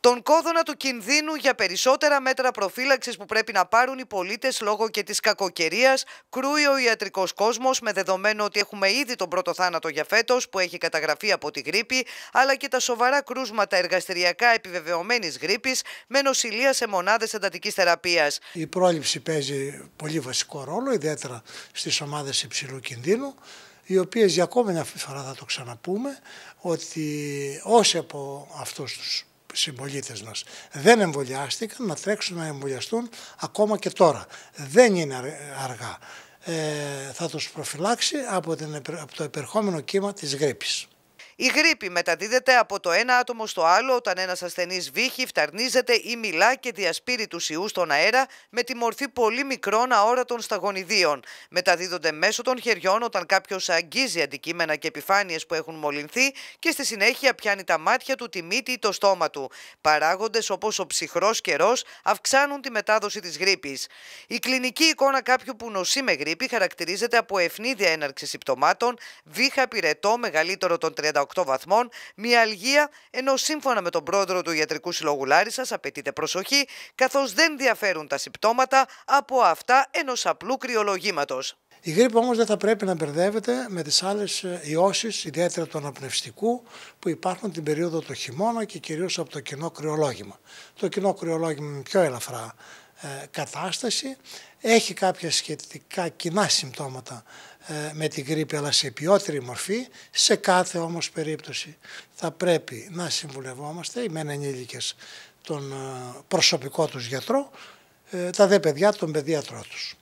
τον κόδωνα του κινδύνου για περισσότερα μέτρα προφύλαξης που πρέπει να πάρουν οι πολίτες λόγω και της κακοκαιρίας, κρούει ο ιατρικός κόσμος με δεδομένο ότι έχουμε ήδη τον πρώτο θάνατο για φέτος που έχει καταγραφεί από τη γρήπη, αλλά και τα σοβαρά κρούσματα εργαστηριακά επιβεβαιωμένης γρήπης με νοσηλεία σε μονάδες εντατικής θεραπείας. Η πρόληψη παίζει πολύ βασικό ρόλο, ιδιαίτερα στις ομάδες υψηλού κινδύνου οι οποίες για ακόμη μια φορά θα το ξαναπούμε, ότι όσοι από αυτούς τους συμπολίτε μας δεν εμβολιάστηκαν να τρέξουν να εμβολιαστούν ακόμα και τώρα. Δεν είναι αργά. Ε, θα τους προφυλάξει από, την, από το επερχόμενο κύμα της γρήπης. Η γρήπη μεταδίδεται από το ένα άτομο στο άλλο όταν ένας ασθενής βύχει, φταρνίζεται ή μιλά και διασπείρει τους ιούς στον αέρα με τη μορφή πολύ μικρών αόρατων σταγονιδίων. Μεταδίδονται μέσω των χεριών όταν κάποιος αγγίζει αντικείμενα και επιφάνειες που έχουν μολυνθεί και στη συνέχεια πιάνει τα μάτια του, τη μύτη ή το στόμα του. Παράγοντες όπως ο ψυχρός καιρός αυξάνουν τη μετάδοση της γρήπης. Η κλινική εικόνα κάποιου που νοσεί με γρήπη χαρακτηρίζεται από ευνίδια έναρξης συμπτωμάτων, βήχα πυρετό μεγαλύτερο των 38 8 μια αλγία, ενώ σύμφωνα με τον πρόεδρο του Ιατρικού Συλλόγου Λάρισα απαιτείται προσοχή, καθώς δεν διαφέρουν τα συμπτώματα από αυτά ενός απλού κρυολογήματος. Η γρήπη όμως δεν θα πρέπει να μπερδεύεται με τις άλλες ε, ιώσεις, ιδιαίτερα του αναπνευστικού, που υπάρχουν την περίοδο του χειμώνα και κυρίως από το κοινό κρυολόγημα. Το κοινό κρυολόγημα είναι πιο ελαφρά ε, κατάσταση. Έχει κάποια σχετικά κοινά συμπτώματα ε, με την γρήπη αλλά σε ποιότερη μορφή. Σε κάθε όμως περίπτωση θα πρέπει να συμβουλευόμαστε με μεν ενήλικες τον ε, προσωπικό τους γιατρό, τα δε παιδιά τον παιδίατρό τους.